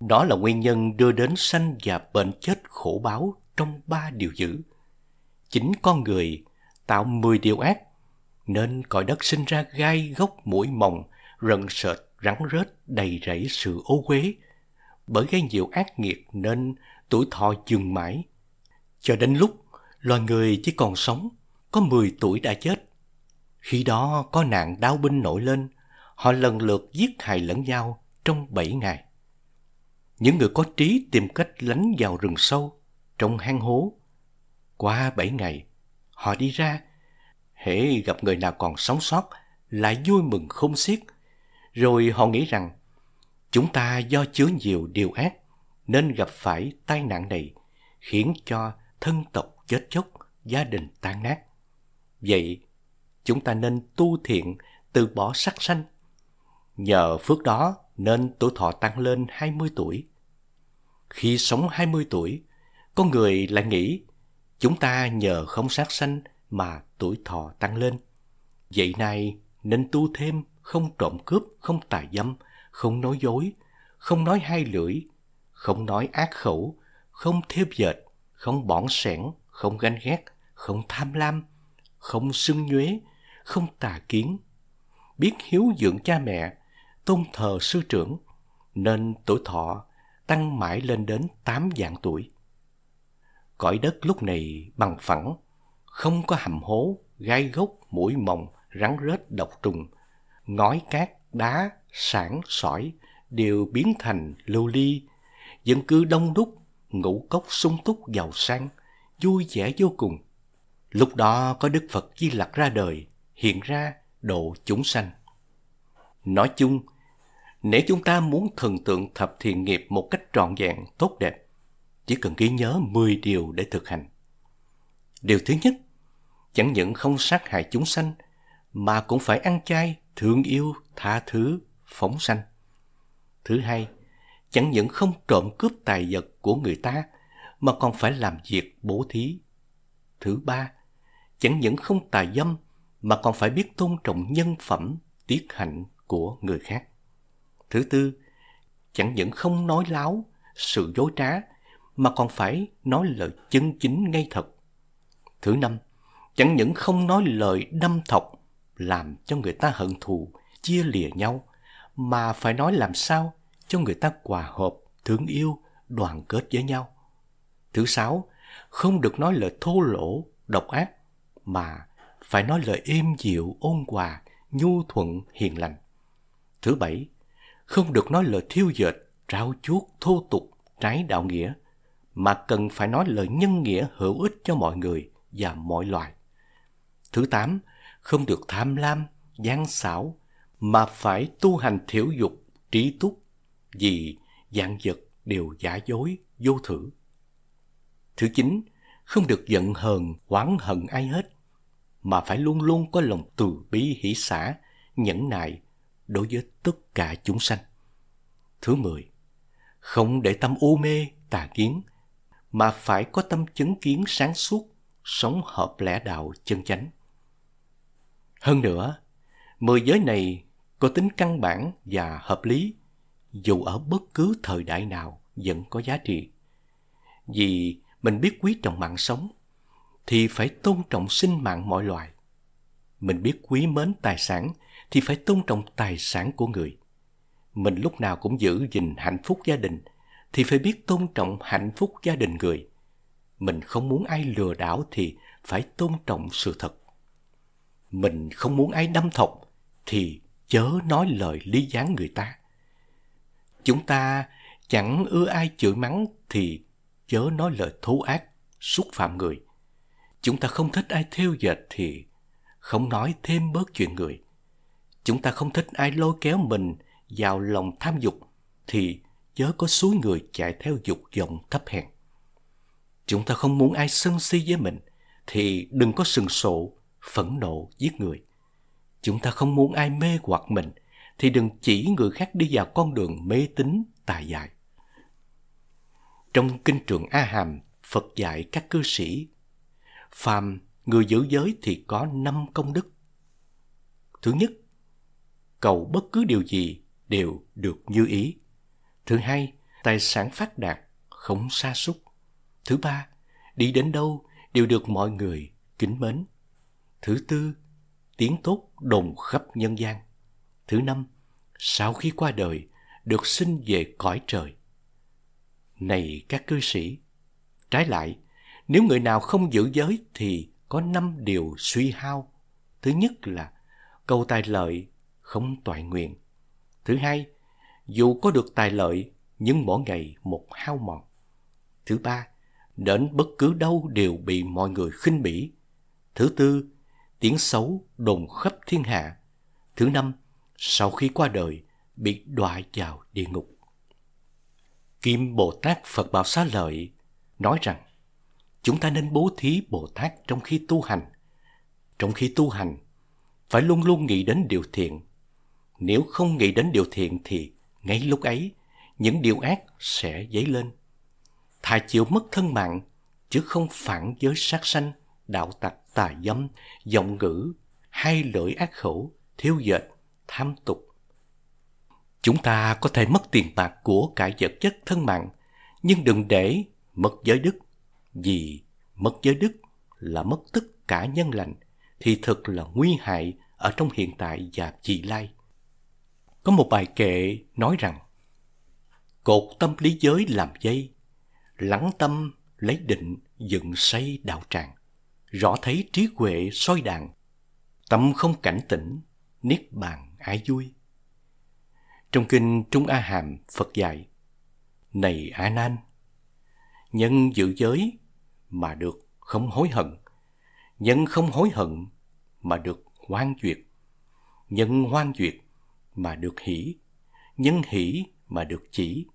Đó là nguyên nhân đưa đến sanh và bệnh chết khổ báo trong ba điều dữ. Chính con người tạo 10 điều ác, nên cõi đất sinh ra gai góc mũi mồng, rần sệt, rắn rết đầy rẫy sự ô uế bởi gây nhiều ác nghiệt nên tuổi thọ dừng mãi. Cho đến lúc loài người chỉ còn sống, có 10 tuổi đã chết. Khi đó có nạn đau binh nổi lên, họ lần lượt giết hại lẫn nhau trong 7 ngày. Những người có trí tìm cách lánh vào rừng sâu, trong hang hố. Qua 7 ngày, họ đi ra, hễ gặp người nào còn sống sót, lại vui mừng không xiết. Rồi họ nghĩ rằng Chúng ta do chứa nhiều điều ác nên gặp phải tai nạn này khiến cho thân tộc chết chóc, gia đình tan nát. Vậy, chúng ta nên tu thiện, từ bỏ sắc sanh. Nhờ phước đó nên tuổi thọ tăng lên 20 tuổi. Khi sống 20 tuổi, có người lại nghĩ chúng ta nhờ không sát sanh mà tuổi thọ tăng lên. Vậy nay nên tu thêm không trộm cướp, không tà dâm, không nói dối, không nói hai lưỡi, không nói ác khẩu, không thêu dệt, không bỏng sẻn, không ganh ghét, không tham lam, không xưng nhuế, không tà kiến. Biết hiếu dưỡng cha mẹ, tôn thờ sư trưởng, nên tuổi thọ tăng mãi lên đến tám dạng tuổi. Cõi đất lúc này bằng phẳng, không có hầm hố, gai gốc, mũi mồng, rắn rết, độc trùng, ngói cát, đá, sản sỏi đều biến thành lưu ly. Dân cư đông đúc, ngũ cốc sung túc giàu sang, vui vẻ vô cùng. Lúc đó có Đức Phật Di Lặc ra đời, hiện ra độ chúng sanh. Nói chung, nếu chúng ta muốn thần tượng thập thiện nghiệp một cách trọn vẹn, tốt đẹp, chỉ cần ghi nhớ 10 điều để thực hành. Điều thứ nhất, chẳng những không sát hại chúng sanh, mà cũng phải ăn chay, thương yêu, tha thứ, phóng sanh. Thứ hai, chẳng những không trộm cướp tài vật của người ta mà còn phải làm việc bố thí. Thứ ba, chẳng những không tà dâm mà còn phải biết tôn trọng nhân phẩm, tiết hạnh của người khác. Thứ tư, chẳng những không nói láo, sự dối trá mà còn phải nói lời chân chính ngay thật. Thứ năm, chẳng những không nói lời đâm thọc làm cho người ta hận thù, chia lìa nhau mà phải nói làm sao cho người ta hòa hợp, thương yêu, đoàn kết với nhau. Thứ sáu, không được nói lời thô lỗ, độc ác, mà phải nói lời êm dịu, ôn hòa, nhu thuận, hiền lành. Thứ bảy, không được nói lời thiêu dệt, trao chuốt, thô tục, trái đạo nghĩa, mà cần phải nói lời nhân nghĩa hữu ích cho mọi người và mọi loài. Thứ tám, không được tham lam, gian xảo, mà phải tu hành thiểu dục, trí túc, vì dạng vật đều giả dối, vô thử. Thứ chín, không được giận hờn, oán hận ai hết, mà phải luôn luôn có lòng từ bi hỷ xã, nhẫn nại đối với tất cả chúng sanh. Thứ mười, không để tâm ô mê, tà kiến, mà phải có tâm chứng kiến sáng suốt, sống hợp lẽ đạo chân chánh. Hơn nữa, mười giới này có tính căn bản và hợp lý dù ở bất cứ thời đại nào vẫn có giá trị vì mình biết quý trọng mạng sống thì phải tôn trọng sinh mạng mọi loài mình biết quý mến tài sản thì phải tôn trọng tài sản của người mình lúc nào cũng giữ gìn hạnh phúc gia đình thì phải biết tôn trọng hạnh phúc gia đình người mình không muốn ai lừa đảo thì phải tôn trọng sự thật mình không muốn ai đâm thọc thì chớ nói lời lý gián người ta. Chúng ta chẳng ưa ai chửi mắng thì chớ nói lời thú ác, xúc phạm người. Chúng ta không thích ai thêu dệt thì không nói thêm bớt chuyện người. Chúng ta không thích ai lôi kéo mình vào lòng tham dục thì chớ có suối người chạy theo dục vọng thấp hèn. Chúng ta không muốn ai sân si với mình thì đừng có sừng sộ, phẫn nộ giết người chúng ta không muốn ai mê hoặc mình thì đừng chỉ người khác đi vào con đường mê tín tà dại. Trong kinh trường A Hàm, Phật dạy các cư sĩ, phàm người giữ giới thì có năm công đức. Thứ nhất, cầu bất cứ điều gì đều được như ý. Thứ hai, tài sản phát đạt, không sa sút. Thứ ba, đi đến đâu đều được mọi người kính mến. Thứ tư, tiếng tốt đồn khắp nhân gian. Thứ năm, sau khi qua đời, được sinh về cõi trời. Này các cư sĩ, trái lại, nếu người nào không giữ giới thì có năm điều suy hao. Thứ nhất là cầu tài lợi không toại nguyện. Thứ hai, dù có được tài lợi nhưng mỗi ngày một hao mòn. Thứ ba, đến bất cứ đâu đều bị mọi người khinh bỉ. Thứ tư, tiếng xấu đồn khắp thiên hạ. Thứ năm, sau khi qua đời, bị đọa vào địa ngục. Kim Bồ Tát Phật Bảo Xá Lợi nói rằng, chúng ta nên bố thí Bồ Tát trong khi tu hành. Trong khi tu hành, phải luôn luôn nghĩ đến điều thiện. Nếu không nghĩ đến điều thiện thì ngay lúc ấy, những điều ác sẽ dấy lên. Thà chịu mất thân mạng, chứ không phản với sát sanh, đạo tặc tà dâm, giọng ngữ, hay lưỡi ác khẩu, thiếu dệt, tham tục. Chúng ta có thể mất tiền bạc của cải vật chất thân mạng, nhưng đừng để mất giới đức. Vì mất giới đức là mất tất cả nhân lành, thì thực là nguy hại ở trong hiện tại và vị lai. Có một bài kệ nói rằng Cột tâm lý giới làm dây, lắng tâm lấy định dựng xây đạo tràng rõ thấy trí huệ soi đàn tâm không cảnh tỉnh niết bàn ái vui trong kinh trung a hàm phật dạy này a nan nhân giữ giới mà được không hối hận nhân không hối hận mà được hoan duyệt nhân hoan duyệt mà được hỷ nhân hỷ mà được chỉ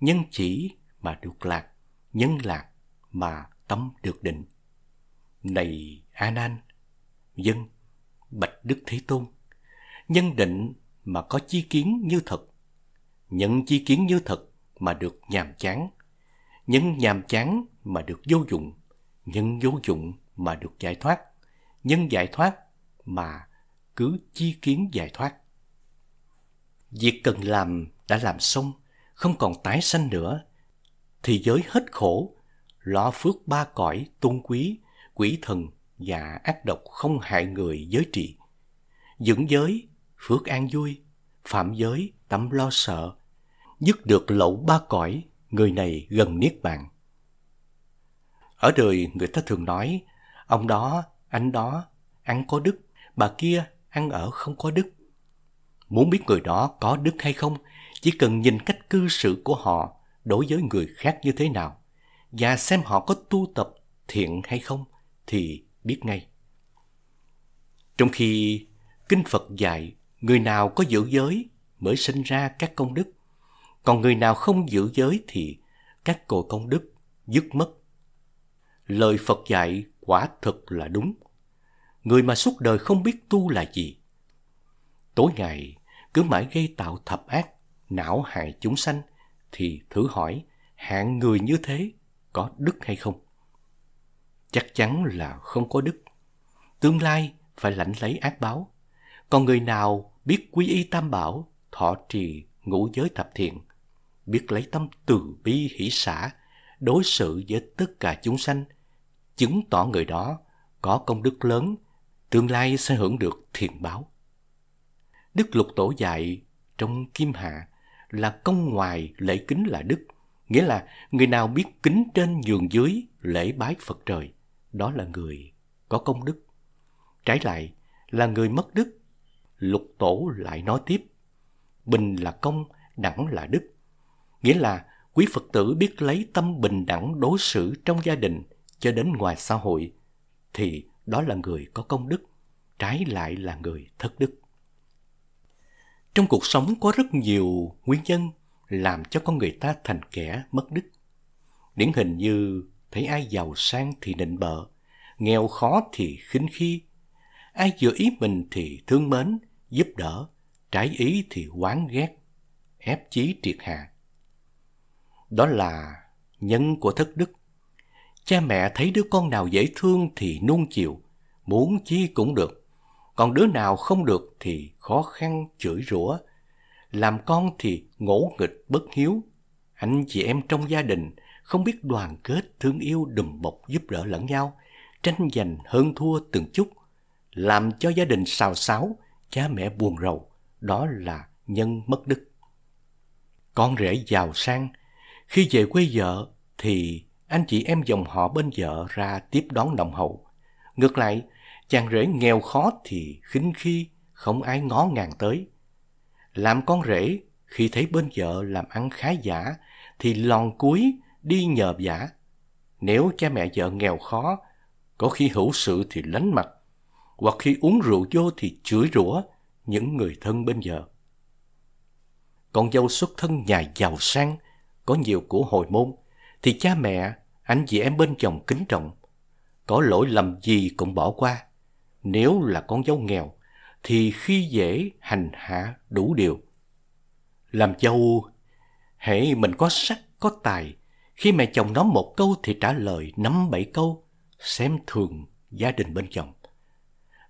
nhân chỉ mà được lạc nhân lạc mà tâm được định này A Nan, dân bạch Đức Thế Tôn, nhân định mà có chi kiến như thật, nhận chi kiến như thật mà được nhàm chán, nhân nhàm chán mà được vô dụng, nhân vô dụng mà được giải thoát, nhân giải thoát mà cứ chi kiến giải thoát. Việc cần làm đã làm xong, không còn tái sanh nữa, thì giới hết khổ, lo phước ba cõi tôn quý quỷ thần và ác độc không hại người giới trị. Dưỡng giới, phước an vui, phạm giới, tâm lo sợ, dứt được lậu ba cõi, người này gần niết bàn. Ở đời người ta thường nói, ông đó, anh đó, ăn có đức, bà kia ăn ở không có đức. Muốn biết người đó có đức hay không, chỉ cần nhìn cách cư xử của họ đối với người khác như thế nào và xem họ có tu tập thiện hay không – thì biết ngay. Trong khi Kinh Phật dạy người nào có giữ giới mới sinh ra các công đức, còn người nào không giữ giới thì các cội công đức dứt mất. Lời Phật dạy quả thực là đúng. Người mà suốt đời không biết tu là gì. Tối ngày cứ mãi gây tạo thập ác, não hại chúng sanh thì thử hỏi hạng người như thế có đức hay không? chắc chắn là không có đức. Tương lai phải lãnh lấy ác báo. Còn người nào biết quy y tam bảo, thọ trì, ngũ giới thập thiện, biết lấy tâm từ bi hỷ xã, đối xử với tất cả chúng sanh, chứng tỏ người đó có công đức lớn, tương lai sẽ hưởng được thiện báo. Đức lục tổ dạy trong kim hạ là công ngoài lễ kính là đức, nghĩa là người nào biết kính trên giường dưới lễ bái Phật trời, đó là người có công đức. Trái lại là người mất đức. Lục tổ lại nói tiếp, bình là công, đẳng là đức. Nghĩa là quý Phật tử biết lấy tâm bình đẳng đối xử trong gia đình cho đến ngoài xã hội thì đó là người có công đức, trái lại là người thất đức. Trong cuộc sống có rất nhiều nguyên nhân làm cho con người ta thành kẻ mất đức. Điển hình như thấy ai giàu sang thì nịnh bợ, nghèo khó thì khinh khi. Ai vừa ý mình thì thương mến, giúp đỡ, trái ý thì oán ghét, ép chí triệt hạ. Đó là nhân của thất đức. Cha mẹ thấy đứa con nào dễ thương thì nuông chiều, muốn chi cũng được. Còn đứa nào không được thì khó khăn chửi rủa. Làm con thì ngỗ nghịch bất hiếu. Anh chị em trong gia đình không biết đoàn kết, thương yêu, đùm bọc, giúp đỡ lẫn nhau, tranh giành hơn thua từng chút, làm cho gia đình xào xáo, cha mẹ buồn rầu, đó là nhân mất đức. Con rể giàu sang, khi về quê vợ thì anh chị em dòng họ bên vợ ra tiếp đón đồng hậu. Ngược lại, chàng rể nghèo khó thì khinh khi, không ai ngó ngàng tới. Làm con rể, khi thấy bên vợ làm ăn khá giả, thì lòn cuối đi nhờ giả. Nếu cha mẹ vợ nghèo khó, có khi hữu sự thì lánh mặt, hoặc khi uống rượu vô thì chửi rủa những người thân bên vợ. Con dâu xuất thân nhà giàu sang, có nhiều của hồi môn, thì cha mẹ, anh chị em bên chồng kính trọng. Có lỗi lầm gì cũng bỏ qua. Nếu là con dâu nghèo, thì khi dễ hành hạ đủ điều. Làm dâu, hãy mình có sắc, có tài, khi mẹ chồng nói một câu thì trả lời năm bảy câu, xem thường gia đình bên chồng.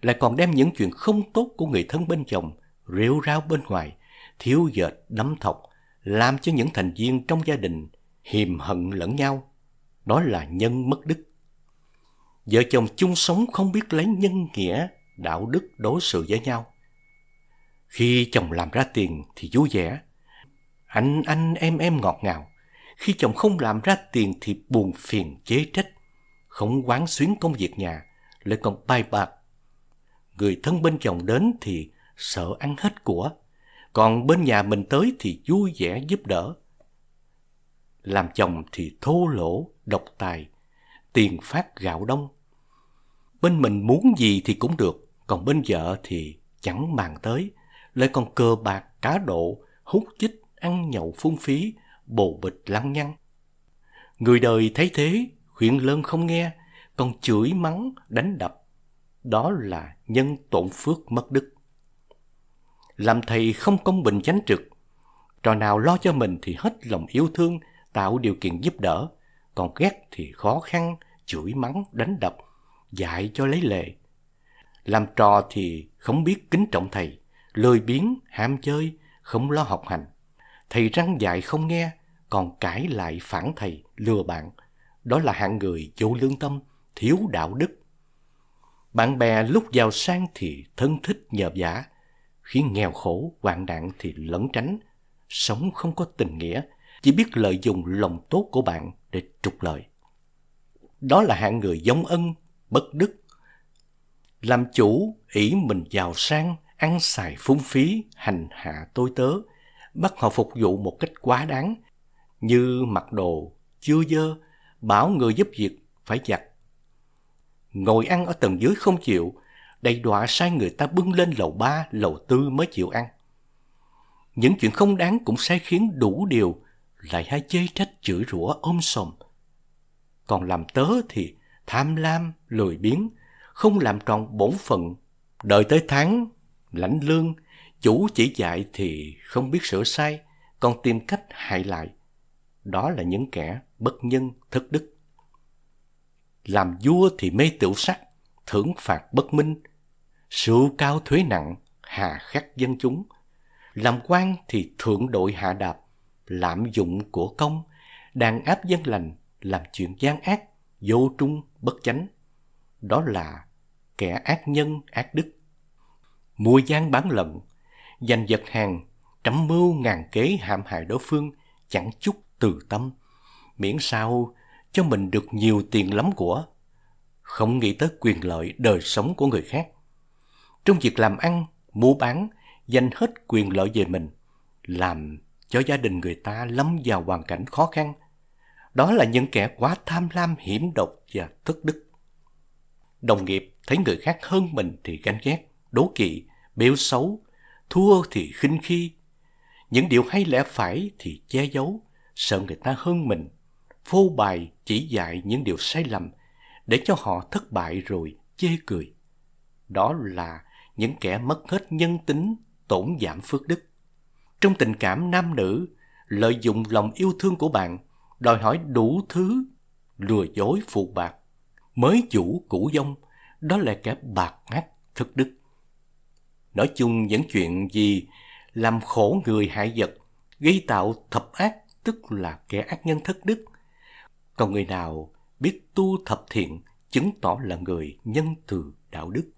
Lại còn đem những chuyện không tốt của người thân bên chồng rêu rao bên ngoài, thiếu dệt, đấm thọc, làm cho những thành viên trong gia đình hiềm hận lẫn nhau. Đó là nhân mất đức. Vợ chồng chung sống không biết lấy nhân nghĩa, đạo đức đối xử với nhau. Khi chồng làm ra tiền thì vui vẻ, anh anh em em ngọt ngào khi chồng không làm ra tiền thì buồn phiền chế trách, không quán xuyến công việc nhà, lại còn bài bạc. Người thân bên chồng đến thì sợ ăn hết của, còn bên nhà mình tới thì vui vẻ giúp đỡ. Làm chồng thì thô lỗ, độc tài, tiền phát gạo đông. Bên mình muốn gì thì cũng được, còn bên vợ thì chẳng màng tới, lại còn cờ bạc, cá độ, hút chích, ăn nhậu phung phí, bồ bịch lăng nhăng. Người đời thấy thế, khuyên lơn không nghe, còn chửi mắng, đánh đập. Đó là nhân tổn phước mất đức. Làm thầy không công bình chánh trực, trò nào lo cho mình thì hết lòng yêu thương, tạo điều kiện giúp đỡ, còn ghét thì khó khăn, chửi mắng, đánh đập, dạy cho lấy lệ. Làm trò thì không biết kính trọng thầy, lười biếng, ham chơi, không lo học hành. Thầy răng dạy không nghe, còn cãi lại phản thầy, lừa bạn. Đó là hạng người vô lương tâm, thiếu đạo đức. Bạn bè lúc giàu sang thì thân thích nhờ giả, khi nghèo khổ, hoạn nạn thì lẩn tránh, sống không có tình nghĩa, chỉ biết lợi dụng lòng tốt của bạn để trục lợi. Đó là hạng người giống ân, bất đức. Làm chủ, ỷ mình giàu sang, ăn xài phung phí, hành hạ tôi tớ, bắt họ phục vụ một cách quá đáng, như mặc đồ, chưa dơ, bảo người giúp việc phải giặt. Ngồi ăn ở tầng dưới không chịu, đầy đọa sai người ta bưng lên lầu ba, lầu tư mới chịu ăn. Những chuyện không đáng cũng sai khiến đủ điều, lại hay chê trách chửi rủa ôm sòm. Còn làm tớ thì tham lam, lười biếng, không làm tròn bổn phận, đợi tới tháng, lãnh lương, chủ chỉ dạy thì không biết sửa sai, còn tìm cách hại lại đó là những kẻ bất nhân thất đức. Làm vua thì mê tiểu sắc, thưởng phạt bất minh, sưu cao thuế nặng, hà khắc dân chúng. Làm quan thì thượng đội hạ đạp, lạm dụng của công, đàn áp dân lành, làm chuyện gian ác, vô trung, bất chánh. Đó là kẻ ác nhân, ác đức. Mua gian bán lận, giành giật hàng, trẫm mưu ngàn kế hãm hại đối phương, chẳng chút từ tâm, miễn sao cho mình được nhiều tiền lắm của, không nghĩ tới quyền lợi đời sống của người khác. Trong việc làm ăn, mua bán, dành hết quyền lợi về mình, làm cho gia đình người ta lâm vào hoàn cảnh khó khăn. Đó là những kẻ quá tham lam, hiểm độc và thất đức. Đồng nghiệp thấy người khác hơn mình thì ganh ghét, đố kỵ, bêu xấu, thua thì khinh khi. Những điều hay lẽ phải thì che giấu, sợ người ta hơn mình, phô bày chỉ dạy những điều sai lầm để cho họ thất bại rồi chê cười. Đó là những kẻ mất hết nhân tính, tổn giảm phước đức. Trong tình cảm nam nữ, lợi dụng lòng yêu thương của bạn, đòi hỏi đủ thứ, lừa dối phụ bạc, mới chủ cũ dông, đó là kẻ bạc ngắt thực đức. Nói chung những chuyện gì làm khổ người hại vật, gây tạo thập ác tức là kẻ ác nhân thất đức. Còn người nào biết tu thập thiện chứng tỏ là người nhân từ đạo đức.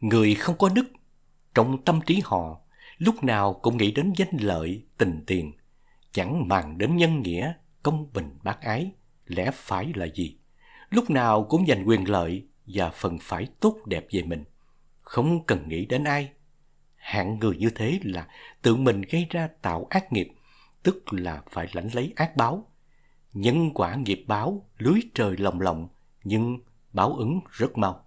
Người không có đức, trong tâm trí họ lúc nào cũng nghĩ đến danh lợi, tình tiền, chẳng màng đến nhân nghĩa, công bình bác ái, lẽ phải là gì. Lúc nào cũng giành quyền lợi và phần phải tốt đẹp về mình, không cần nghĩ đến ai. Hạng người như thế là tự mình gây ra tạo ác nghiệp, tức là phải lãnh lấy ác báo. Nhân quả nghiệp báo lưới trời lồng lộng, nhưng báo ứng rất mau.